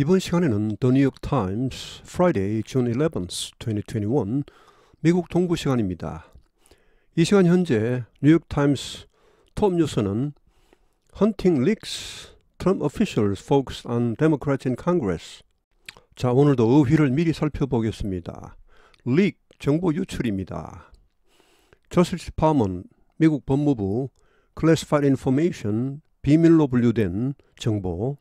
이번 시간에는 The New York Times Friday, June 1 1 2021 미국 동부 시간입니다. 이 시간 현재 뉴욕 타임스 톱 뉴스는 Hunting leaks Trump officials focus on Democrats in Congress. 자, 오늘도 의휘를 미리 살펴보겠습니다. leak 정보 유출입니다. 저스티스 파먼 미국 법무부 Classified Information 비밀로 분류된 정보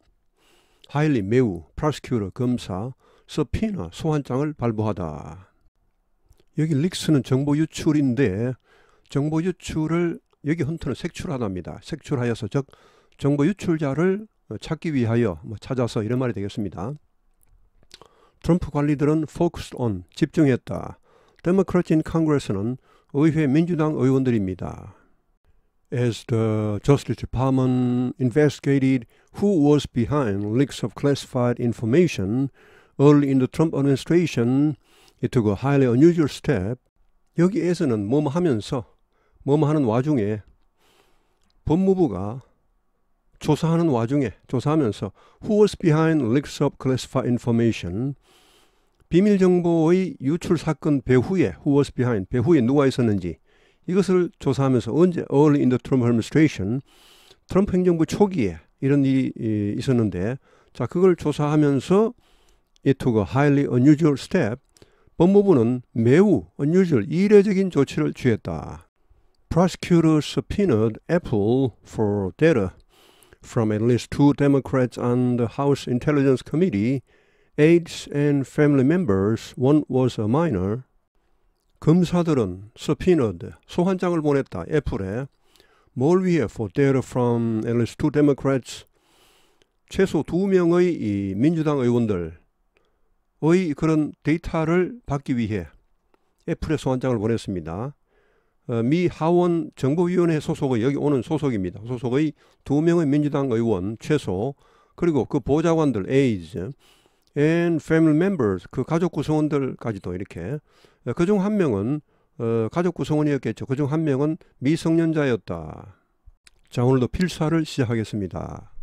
하일리 매우 프라스큐러 검사 서피나 소환장을 발부하다. 여기 릭스는 정보 유출인데 정보 유출을 여기 헌터는 색출하답니다. 색출하여서 즉 정보 유출자를 찾기 위하여 뭐 찾아서 이런 말이 되겠습니다. 트럼프 관리들은 focused on 집중했다. 데모크라틴 컨그레스는 의회 민주당 의원들입니다. as the Justice Department investigated who was behind leaks of classified information early in the Trump administration, it took a highly unusual step. 여기에서는 뭐뭐 하면서 뭐뭐 하는 와중에 법무부가 조사하는 와중에 조사하면서 who was behind leaks of classified information 비밀 정보의 유출 사건 배후에 who was behind 배후에 누가 있었는지 이것을 조사하면서 언제 early in the Trump administration 트럼프 행정부 초기에 이런 일이 있었는데 자 그걸 조사하면서 it took a highly unusual step 법무부는 매우 unusual 이례적인 조치를 취했다. Prosecutor subpoenaed Apple for data from at least two Democrats on the House Intelligence Committee, aides and family members, one was a minor, 검사들은 스피너드 소환장을 보냈다. 애플에 뭘 위해 for data from at least two Democrats 최소 두 명의 이 민주당 의원들의 그런 데이터를 받기 위해 애플에 소환장을 보냈습니다. 어, 미 하원 정보위원회 소속의 여기 오는 소속입니다. 소속의 두 명의 민주당 의원 최소 그리고 그 보좌관들 에이즈 and family members 그 가족 구성원들까지도 이렇게 어, 그중 한 명은 어, 가족 구성원이었겠죠. 그 중 한 명은 미성년자였다. 자 오늘도 필사를 시작하겠습니다.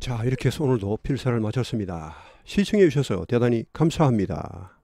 자 이렇게 해서 오늘도 필사를 마쳤습니다. 시청해 주셔서 대단히 감사합니다.